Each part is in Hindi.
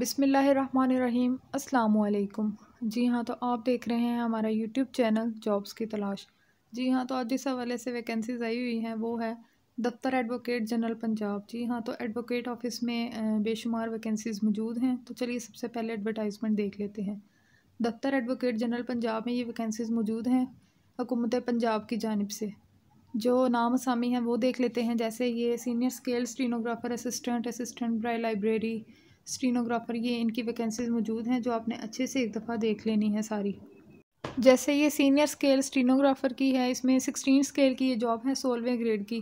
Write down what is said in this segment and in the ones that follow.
बिसमीम् अल्लाम जी हाँ तो आप देख रहे हैं हमारा यूट्यूब चैनल जॉब्स की तलाश जी हाँ तो आज जिस हवाले से वैकेंसीज़ आई हुई हैं वो है दफ्तर एडवोकेट जनरल पंजाब जी हाँ तो एडवोकेट ऑफिस में बेशुमार वैकेंसीज़ मौजूद हैं तो चलिए सबसे पहले एडवर्टाइजमेंट देख लेते हैं दफ्तर एडवोकेट जनरल पंजाब में ये वैकेंसीज़ मौजूद हैं हुकूमत पंजाब की जानब से जो नाम असामी हैं वो देख लेते हैं जैसे ये senior scale stenographer assistant assistant ब्राई लाइब्रेरी स्टीनोग्राफर ये इनकी वैकेंसीज मौजूद हैं जो आपने अच्छे से एक दफ़ा देख लेनी है सारी जैसे ये सीनियर स्केल स्टीनोग्राफर की है इसमें सिक्सटीन स्केल की ये जॉब है सोलहवें ग्रेड की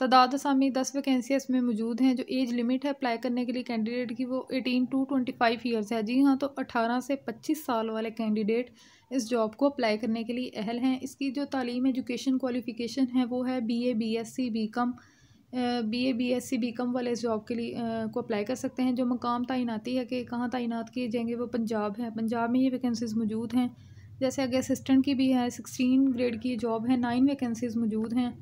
तादाद असामी दस वैकेंसियाँ इसमें मौजूद हैं जो एज लिमिट है अप्लाई करने के लिए कैंडिडेट की वो eighteen to twenty five years है जी हाँ तो अठारह से पच्चीस साल वाले कैंडिडेट इस जॉब को अप्लाई करने के लिए अहल हैं इसकी जो तालीम एजुकेशन क्वालिफ़िकेशन है वो है B A B S C B com B A B S C B com वाले इस जॉब के लिए को अप्लाई कर सकते हैं जो मकाम तैनाती है कि कहाँ तैनात किए जाएंगे वो पंजाब है पंजाब में ये वैकेंसीज़ मौजूद हैं जैसे अगर असिस्टेंट की भी है सिक्सटीन ग्रेड की जॉब है नाइन वैकेंसीज़ मौजूद हैं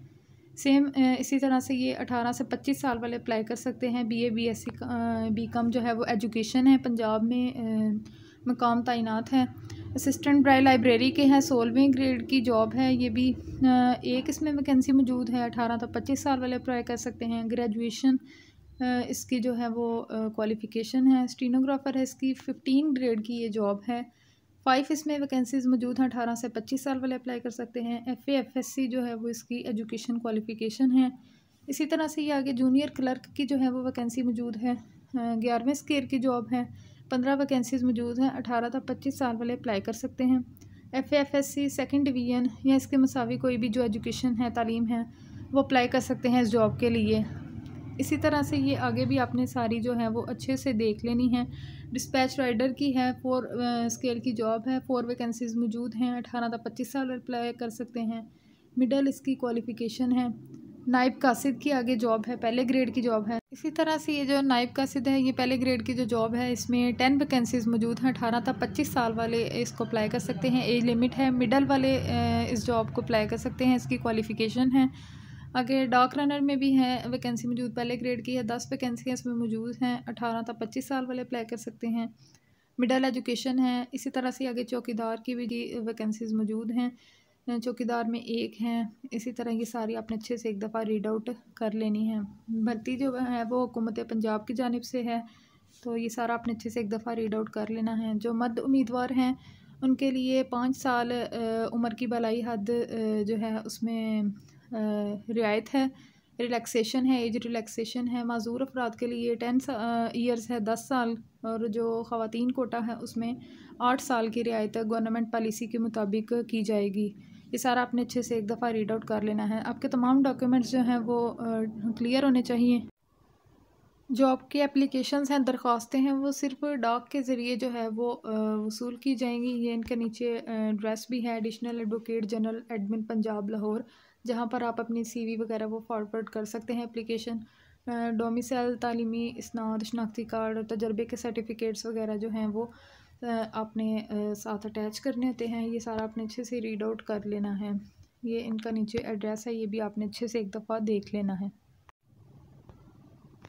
सेम इसी तरह से ये अठारह से पच्चीस साल वाले अप्लाई कर सकते हैं B A B S C B com जो है वो एजुकेशन है पंजाब में मकाम तैनात है असिस्टेंट ब्राई लाइब्रेरी के हैं सोलहवें ग्रेड की जॉब है ये भी एक इसमें वैकेंसी मौजूद है अठारह तो पच्चीस साल वाले अप्लाई कर सकते हैं ग्रेजुएशन इसकी जो है वो क्वालिफ़िकेशन है स्टीनोग्राफ़र है इसकी फ़िफ्टीन ग्रेड की ये जॉब है फ़ाइव इसमें वैकेंसीज़ मौजूद हैं अठारह से पच्चीस साल वाले अप्लाई कर सकते हैं एफ़ एफ एस सी जो है वो इसकी एजुकेशन क्वालिफ़िकेशन है इसी तरह से ये आगे जूनियर क्लर्क की जो है वो वैकेंसी मौजूद है ग्यारहवें स्केयर की जॉब है पंद्रह वैकेंसीज़ मौजूद हैं अठारह तक पच्चीस साल वाले अप्लाई कर सकते हैं F F S C second division या इसके मसावी कोई भी जो एजुकेशन है तालीम है वो अप्लाई कर सकते हैं इस जॉब के लिए इसी तरह से ये आगे भी आपने सारी जो है वो अच्छे से देख लेनी है डिस्पैच राइडर की है फोर स्केल की जॉब है फोर वैकेंसीज़ मौजूद हैं अठारह तक पच्चीस साल अप्लाई कर सकते हैं मिडल इसकी क्वालिफ़िकेशन है नाइब कासिद की आगे जॉब है पहले ग्रेड की जॉब है इसी तरह से ये जो नाइब कासिद है ये पहले ग्रेड की जो जॉब है इसमें टेन वैकेंसीज मौजूद हैं अठारह तक पच्चीस साल वाले इसको अप्लाई कर सकते हैं एज लिमिट है मिडल वाले इस जॉब को अप्लाई कर सकते हैं इसकी क्वालिफ़िकेशन है आगे डाक रनर में भी हैं वैकेंसी मौजूद पहले ग्रेड की है दस वैकेंसी इसमें मौजूद हैं अठारह तक पच्चीस साल वाले अप्लाई कर सकते हैं मिडल एजुकेशन है इसी तरह से आगे चौकीदार की भी वैकेंसीज़ मौजूद हैं चौकीदार में एक हैं इसी तरह की सारी आपने अच्छे से एक दफ़ा रीड आउट कर लेनी है भर्ती जो है वो हुकूमत पंजाब की जानब से है तो ये सारा आपने अच्छे से एक दफ़ा रीड आउट कर लेना है जो मर्द उम्मीदवार हैं उनके लिए पाँच साल उम्र की भलाई हद जो है उसमें रियायत है रिलैक्सेशन है एज रिलैक्सेशन है मज़ूर अफराद के लिए टेन ईयर्स है दस साल और जो ख़वान कोटा है उसमें आठ साल की रियायत गवर्नमेंट पॉलिसी के मुताबिक की जाएगी ये सारा आपने अच्छे से एक दफ़ा रीड आउट कर लेना है आपके तमाम डॉक्यूमेंट्स जो हैं वो क्लियर होने चाहिए जो आपके एप्लीकेशन हैं दरख्वास्तें हैं वो सिर्फ डाक के ज़रिए जो है वो वसूल की जाएंगी ये इनके नीचे एड्रेस भी है additional advocate general admin Punjab Lahore जहाँ पर आप अपनी सीवी वगैरह वो फॉरवर्ड कर सकते हैं एप्लीकेशन डोमिसल तलीमी इसनाद शनाख्ती कार्ड और तजर्बे के सर्टिफिकेट्स वगैरह जो हैं वो आपने साथ अटैच करने होते हैं ये सारा आपने अच्छे से रीड आउट कर लेना है ये इनका नीचे एड्रेस है ये भी आपने अच्छे से एक दफ़ा देख लेना है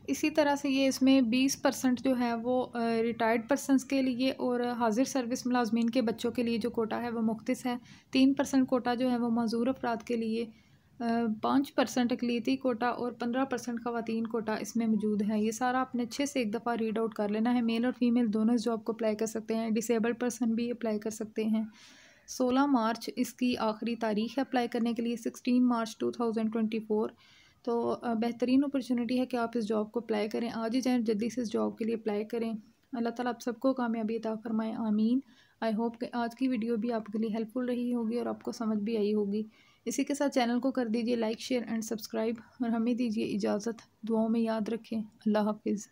इसी तरह से ये इसमें बीस परसेंट जो है वो रिटायर्ड पर्सनस के लिए और हाजिर सर्विस मुलाजमीन के बच्चों के लिए जो कोटा है वो मुख्त है तीन परसेंट कोटा जो है वो मज़ूर अफराद के लिए पाँच परसेंट अकलीती कोटा और पंद्रह परसेंट खातन कोटा इसमें मौजूद है ये सारा आपने अच्छे से एक दफ़ा रीड आउट कर लेना है मेल और फीमेल दोनों इस जॉब को अप्लाई कर सकते हैं डिसेबल्ड पर्सन भी अप्लाई कर सकते हैं सोलह मार्च इसकी आखिरी तारीख है अप्लाई करने के लिए sixteen March two thousand twenty four तो बेहतरीन अपॉर्चुनिटी है कि आप इस जॉब को अप्लाई करें आज ही जाए जल्दी से इस जॉब के लिए अप्लाई करें अल्लाह ताला आप सबको कामयाबी अता फरमाए आमीन आई होप कि आज की वीडियो भी आपके लिए हेल्पफुल रही होगी और आपको समझ भी आई होगी इसी के साथ चैनल को कर दीजिए लाइक शेयर एंड सब्सक्राइब और हमें दीजिए इजाज़त दुआओं में याद रखें अल्लाह हाफिज़